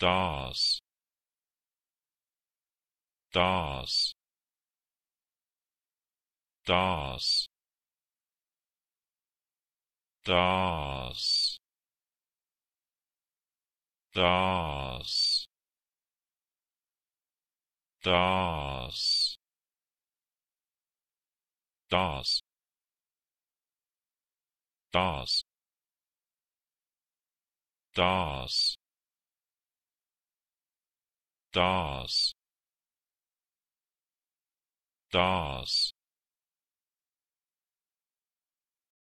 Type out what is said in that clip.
stars stars stars stars stars stars stars stars stars stars